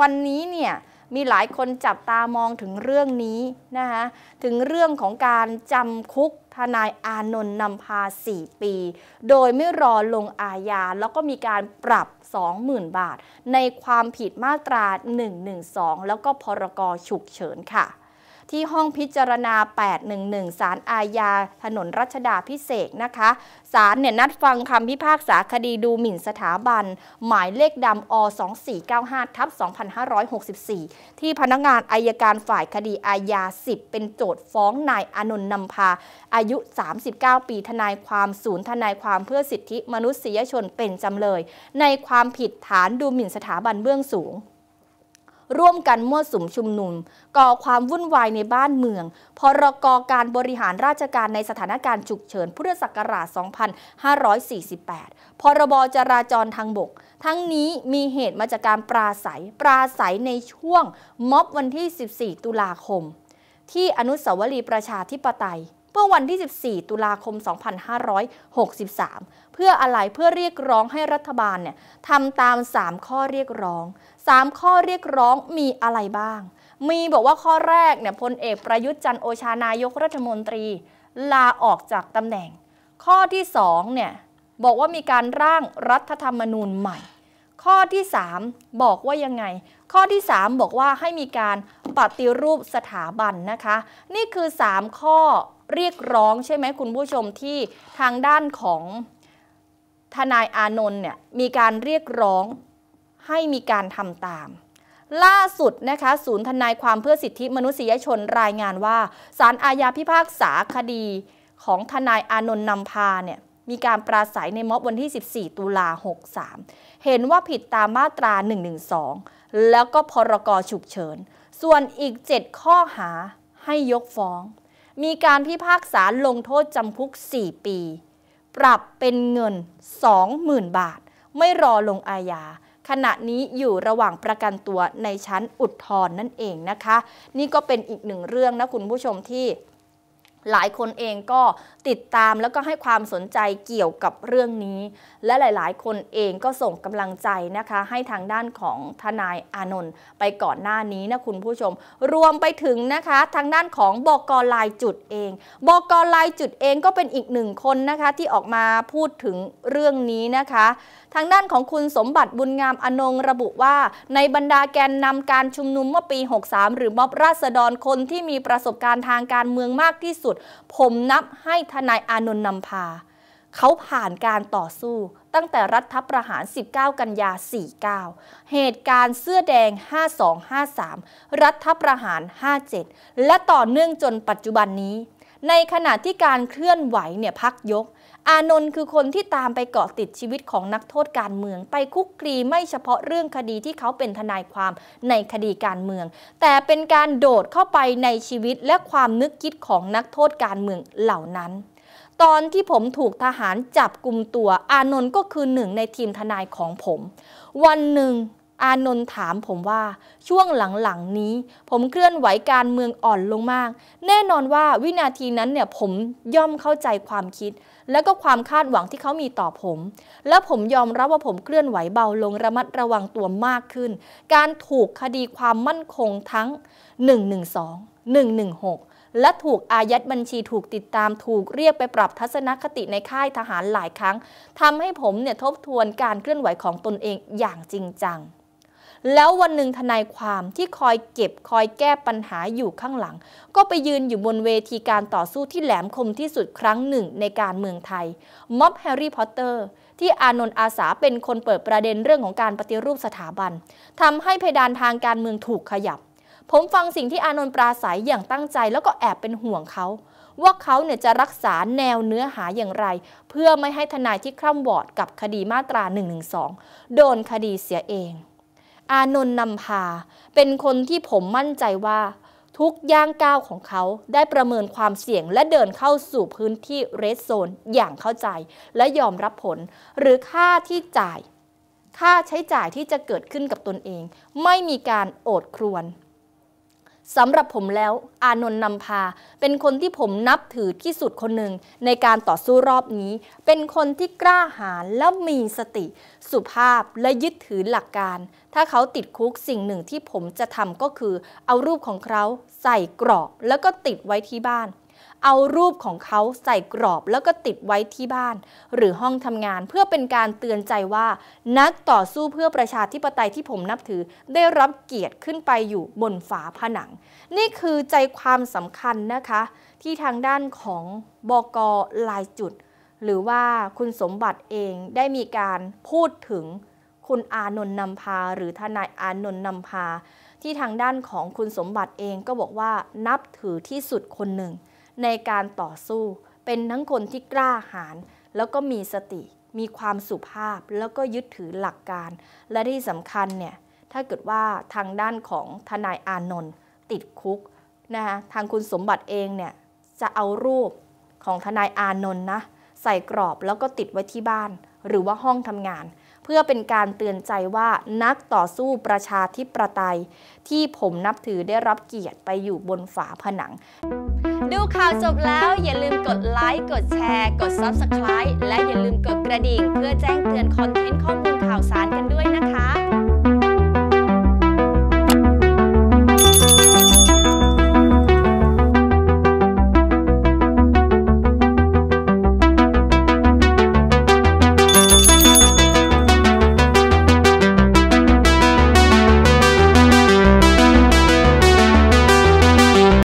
วันนี้เนี่ยมีหลายคนจับตามองถึงเรื่องนี้นะคะถึงเรื่องของการจำคุกทนายอานนท์นำพา 4 ปี โดยไม่รอลงอาญาแล้วก็มีการปรับ20,000บาท ในความผิดมาตรา112 แล้วก็พรกฉุกเฉินค่ะที่ห้องพิจารณา 811 ศาลอาญา ถนนรัชดาพิเศษนะคะศาลเนี่ยนัดฟังคำพิพากษาคดีดูหมิ่นสถาบัน หมายเลขดำอ2495ทับ2564ที่พนักงานอายการฝ่ายคดีอาญา 10 เป็นโจทย์ฟ้องนายอนนนำพา อายุ 39 ปีทนายความศูนย์ทนายความเพื่อสิทธิมนุษยชนเป็นจำเลย ในความผิดฐานดูหมิ่นสถาบันเบื้องสูงร่วมกันมั่วสุมชุมนุมก่อความวุ่นวายในบ้านเมือง พรกการบริหารราชการในสถานการณ์ฉุกเฉินพุทธศักราช 2548 พรบจราจรทางบก ทั้งนี้มีเหตุมาจากการปราศัย ปราศัยในช่วง ม็อบวันที่ 14 ตุลาคม ที่อนุสาวรีย์ประชาธิปไตยเมื่อวันที่ 14 ตุลาคม 2563 เพื่ออะไรเพื่อเรียกร้องให้รัฐบาลเนี่ยทำตาม 3 ข้อเรียกร้อง 3 ข้อเรียกร้องมีอะไรบ้าง มีบอกว่าข้อแรกเนี่ยพลเอกประยุทธ์จันโอชานายกรัฐมนตรี ลาออกจากตำแหน่ง ข้อที่2เนี่ยบอกว่ามีการร่างรัฐธรรมนูญใหม่ ข้อที่3บอกว่ายังไง ข้อที่3บอกว่าให้มีการปฏิรูปสถาบันนะคะ นี่คือ 3 ข้อเรียกร้อง ใช่ไหมคุณผู้ชมที่ทางด้านของทนายอานนท์เนี่ยมีการเรียกร้องให้มีการทำตาม ล่าสุดนะคะศูนย์ทนายความเพื่อสิทธิมนุษยชนรายงานว่าสารอาญาพิพากษาคดีของทนายอานนท์นำพาเนี่ยมีการปราศัยในม็อบวันที่ 14ตุลา 63 เห็นว่าผิดตามมาตรา 112 แล้วก็พรกฉุกเฉิน ส่วนอีก 7 ข้อหาให้ยกฟ้องมีการพิพากษาลงโทษจำคุก 4 ปีปรับเป็นเงิน20,000บาท ไม่รอลงอาญาขณะนี้อยู่ระหว่างประกันตัวในชั้นอุทธรณ์นั่นเองนะคะ นี่ก็เป็นอีกหนึ่งเรื่องนะคุณผู้ชมที่หลายคนเองก็ติดตามแล้วก็ให้ความสนใจเกี่ยวกับเรื่องนี้ และหลายๆ คนเองก็ส่งกำลังใจนะคะให้ทางด้านของทนายอานนท์ไปก่อนหน้านี้นะคุณผู้ชม รวมไปถึงนะคะทางด้านของบกลายจุดเอง บกลายจุดเองก็เป็นอีกหนึ่งคนนะคะที่ออกมาพูดถึงเรื่องนี้นะคะทางด้านของคุณสมบัติบุญงามอนงระบุว่าในบรรดาแกนนำการชุมนุมเมื่อปี63หรือม็อบราษฎรคนที่มีประสบการณ์ทางการเมืองมากที่สุดดผมนับให้ทนายอานนท์นำพาเขาผ่านการต่อสู้ตั้งแต่รัฐประหาร 19 กันยา 49 เหตุการณ์เสื้อแดง 5253 รัฐประหาร 57 และต่อเนื่องจนปัจจุบันนี้ในขณะที่การเคลื่อนไหวเนี่ยพักยก อานนท์คือคนที่ตามไปเกาะติดชีวิตของนักโทษการเมือง ไปคุกคีไม่เฉพาะเรื่องคดีที่เขาเป็นทนายความในคดีการเมือง แต่เป็นการโดดเข้าไปในชีวิตและความนึกคิดของนักโทษการเมืองเหล่านั้น ตอนที่ผมถูกทหารจับกลุ่มตัวอานนท์ก็คือหนึ่งในทีมทนายของผม วันหนึ่งอานนท์ถามผมว่าช่วงหลังๆนี้ ผมเคลื่อนไหวการเมืองอ่อนลงมาก แน่นอนว่าวินาทีนั้นเนี่ยผมย่อมเข้าใจความคิด และก็ความคาดหวังที่เขามีต่อผม และผมยอมรับว่าผมเคลื่อนไหวเบาลงระมัดระวังตัวมากขึ้น การถูกคดีความมั่นคงทั้ง 112 116 และถูกอายัดบัญชีถูกติดตามถูกเรียกไปปรับทัศนคติในค่ายทหารหลายครั้งทำให้ผมเนี่ยทบทวนการเคลื่อนไหวของตนเองอย่างจริงจังแล้ววันหนึ่งทนายความที่คอยเก็บคอยแก้ปัญหาอยู่ข้างหลัง ก็ไปยืนอยู่บนเวทีการต่อสู้ที่แหลมคมที่สุดครั้งหนึ่งในการเมืองไทยม็อบแฮร์รี่พอตเตอร์ที่อานนท์อาสาเป็นคนเปิดประเด็นเรื่องของการปฏิรูปสถาบันทำให้เพดานทางการเมืองถูกขยับ ผมฟังสิ่งที่อานนท์ปราศัยอย่างตั้งใจแล้วก็แอบเป็นห่วงเขาว่าเขาเนี่ยจะรักษาแนวเนื้อหาอย่างไร เพื่อไม่ให้ทนายที่คร่ำวอดกับคดีมาตรา112 โดนคดีเสียเองอานนท์นำพา เป็นคนที่ผมมั่นใจว่าทุกย่างก้าวของเขาได้ประเมินความเสี่ยงและเดินเข้าสู่พื้นที่เรสโซนอย่างเข้าใจและยอมรับผล หรือค่าที่จ่าย ค่าใช้จ่ายที่จะเกิดขึ้นกับตนเองไม่มีการโอดครวนสำหรับผมแล้วอานนท์นำพา เป็นคนที่ผมนับถือที่สุดคนหนึ่ง ในการต่อสู้รอบนี้ เป็นคนที่กล้าหาญและมีสติ สุภาพและยึดถือหลักการ ถ้าเขาติดคุกสิ่งหนึ่งที่ผมจะทำก็คือ เอารูปของเขาใส่กรอบแล้วก็ติดไว้ที่บ้านเอารูปของเขาใส่กรอบแล้วก็ติดไว้ที่บ้าน หรือห้องทำงานเพื่อเป็นการเตือนใจว่า นักต่อสู้เพื่อประชาธิปไตยที่ผมนับถือได้รับเกียรติขึ้นไปอยู่บนฝาผนัง นี่คือใจความสำคัญนะคะที่ทางด้านของบกลายจุด หรือว่าคุณสมบัติเองได้มีการพูดถึงคุณอานนท์นำพาหรือทนายอานนท์นำพาที่ทางด้านของคุณสมบัติเองก็บอกว่านับถือที่สุดคนหนึ่งในการต่อสู้เป็นทั้งคนที่กล้าหาญแล้วก็มีสติ มีความสุภาพแล้วก็ยึดถือหลักการ และที่สำคัญเนี่ยถ้าเกิดว่าทางด้านของทนายอานนท์ติดคุกนะคะทางคุณสมบัติเองเนี่ยจะเอารูปของทนายอานนท์นะใส่กรอบแล้วก็ติดไว้ที่บ้านหรือว่าห้องทำงาน เพื่อเป็นการเตือนใจว่านักต่อสู้ประชาธิปไตย ที่ผมนับถือได้รับเกียรติไปอยู่บนฝาผนังดูข่าวจบแล้วอย่าลืมกดไลค์กดแชร์ กด Subscribe และอย่าลืมกดกระดิ่งเพื่อแจ้งเตือนคอนเทนต์ข้อมูลข่าวสารกัน